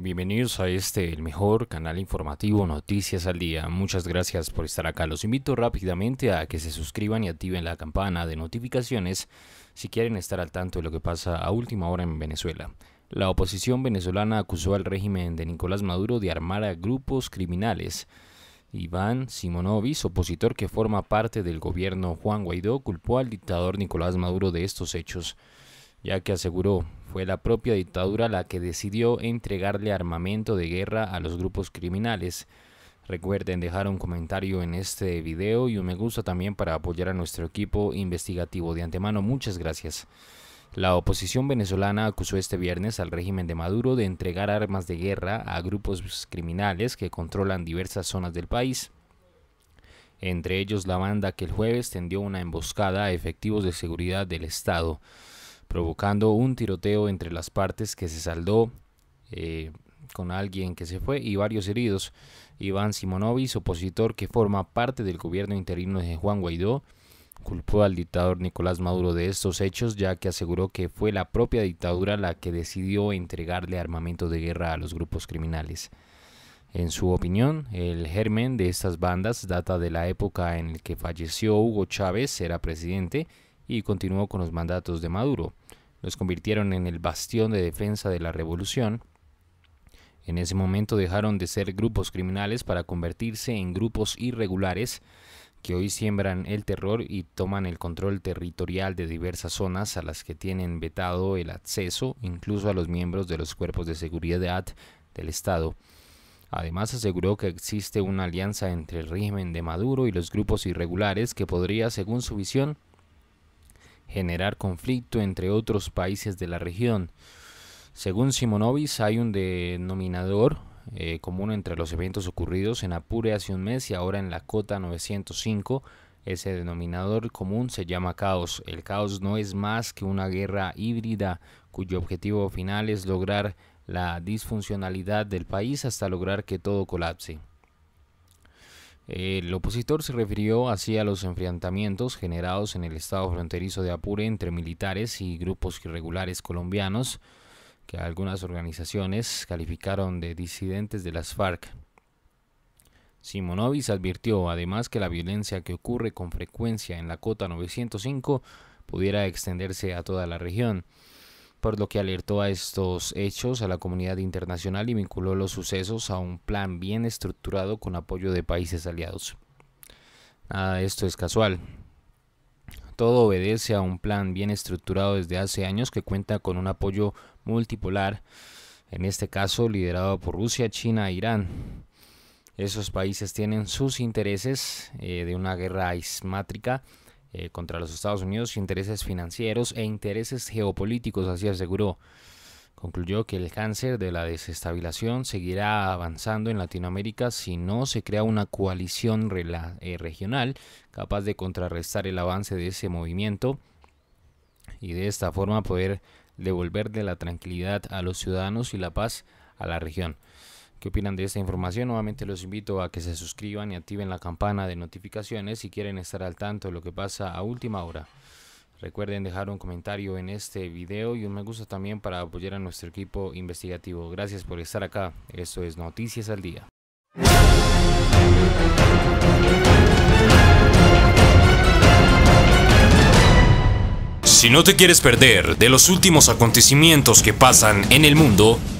Bienvenidos a este, el mejor canal informativo Noticias al Día. Muchas gracias por estar acá. Los invito rápidamente a que se suscriban y activen la campana de notificaciones si quieren estar al tanto de lo que pasa a última hora en Venezuela. La oposición venezolana acusó al régimen de Nicolás Maduro de armar a grupos criminales. Iván Simonovis, opositor que forma parte del gobierno Juan Guaidó, culpó al dictador Nicolás Maduro de estos hechos, ya que aseguró fue la propia dictadura la que decidió entregarle armamento de guerra a los grupos criminales. Recuerden dejar un comentario en este video y un me gusta también para apoyar a nuestro equipo investigativo. De antemano, muchas gracias. La oposición venezolana acusó este viernes al régimen de Maduro de entregar armas de guerra a grupos criminales que controlan diversas zonas del país entre ellos la banda que el jueves tendió una emboscada a efectivos de seguridad del Estado provocando un tiroteo entre las partes que se saldó eh, con alguien que se fue y varios heridos. Iván Simonovic, opositor que forma parte del gobierno interino de Juan Guaidó, culpó al dictador Nicolás Maduro de estos hechos ya que aseguró que fue la propia dictadura la que decidió entregarle armamento de guerra a los grupos criminales. En su opinión, el germen de estas bandas data de la época en la que falleció Hugo Chávez, era presidente, y continuó con los mandatos de Maduro. Los convirtieron en el bastión de defensa de la revolución. En ese momento dejaron de ser grupos criminales para convertirse en grupos irregulares que hoy siembran el terror y toman el control territorial de diversas zonas a las que tienen vetado el acceso, incluso a los miembros de los cuerpos de seguridad del Estado. Además aseguró que existe una alianza entre el régimen de Maduro y los grupos irregulares que podría, según su visión, generar conflicto entre otros países de la región. Según Simonovis, hay un denominador eh, común entre los eventos ocurridos en Apure hace un mes y ahora en la Cota 905. Ese denominador común se llama caos. El caos no es más que una guerra híbrida cuyo objetivo final es lograr la disfuncionalidad del país hasta lograr que todo colapse. El opositor se refirió así a los enfrentamientos generados en el estado fronterizo de Apure entre militares y grupos irregulares colombianos que algunas organizaciones calificaron de disidentes de las FARC. Simonovis advirtió además que la violencia que ocurre con frecuencia en la cota 905 pudiera extenderse a toda la región por lo que alertó a estos hechos a la comunidad internacional y vinculó los sucesos a un plan bien estructurado con apoyo de países aliados. Nada de esto es casual. Todo obedece a un plan bien estructurado desde hace años que cuenta con un apoyo multipolar, en este caso liderado por Rusia, China e Irán. Esos países tienen sus intereses eh, de una guerra ismátrica eh, contra los Estados Unidos, intereses financieros e intereses geopolíticos, así aseguró. Concluyó que el cáncer de la desestabilización seguirá avanzando en Latinoamérica si no se crea una coalición eh, regional capaz de contrarrestar el avance de ese movimiento y de esta forma poder devolverle la tranquilidad a los ciudadanos y la paz a la región qué opinan de esta información. Nuevamente los invito a que se suscriban y activen la campana de notificaciones si quieren estar al tanto de lo que pasa a última hora. Recuerden dejar un comentario en este video y un me gusta también para apoyar a nuestro equipo investigativo. Gracias por estar acá. Esto es Noticias al Día. Si no te quieres perder de los últimos acontecimientos que pasan en el mundo,